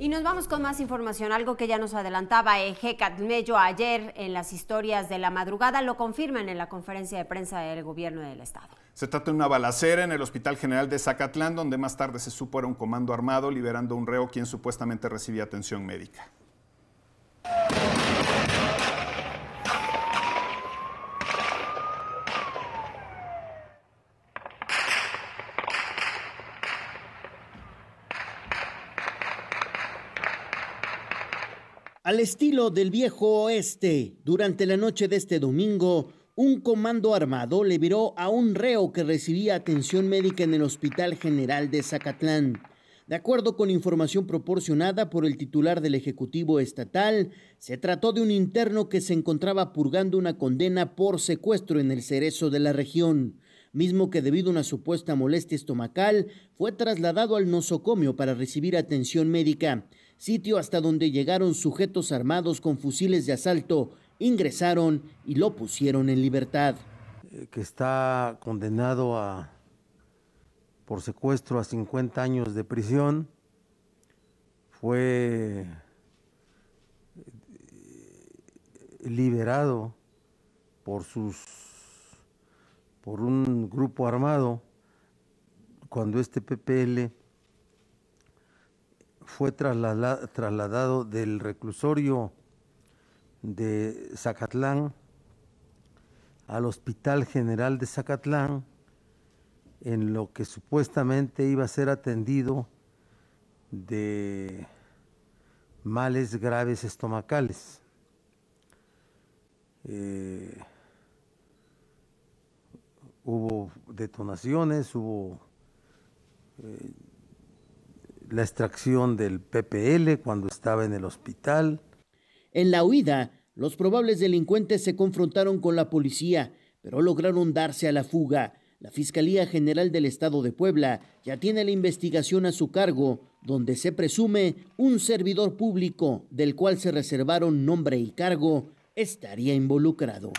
Y nos vamos con más información, algo que ya nos adelantaba Eje eh, Mello ayer en las historias de la madrugada, lo confirman en la conferencia de prensa del gobierno del estado. Se trata de una balacera en el Hospital General de Zacatlán, donde más tarde se supo era un comando armado liberando a un reo quien supuestamente recibía atención médica. Al estilo del viejo oeste, durante la noche de este domingo, un comando armado le viró a un reo que recibía atención médica en el Hospital General de Zacatlán. De acuerdo con información proporcionada por el titular del Ejecutivo Estatal, se trató de un interno que se encontraba purgando una condena por secuestro en el cerezo de la región, mismo que debido a una supuesta molestia estomacal fue trasladado al nosocomio para recibir atención médica sitio hasta donde llegaron sujetos armados con fusiles de asalto, ingresaron y lo pusieron en libertad. Eh, que está condenado a, por secuestro a 50 años de prisión, fue eh, liberado por sus por un grupo armado cuando este PPL fue trasladado del reclusorio de Zacatlán al Hospital General de Zacatlán, en lo que supuestamente iba a ser atendido de males graves estomacales. Eh, hubo detonaciones, hubo eh, la extracción del PPL cuando estaba en el hospital. En la huida, los probables delincuentes se confrontaron con la policía, pero lograron darse a la fuga. La Fiscalía General del Estado de Puebla ya tiene la investigación a su cargo, donde se presume un servidor público del cual se reservaron nombre y cargo estaría involucrado.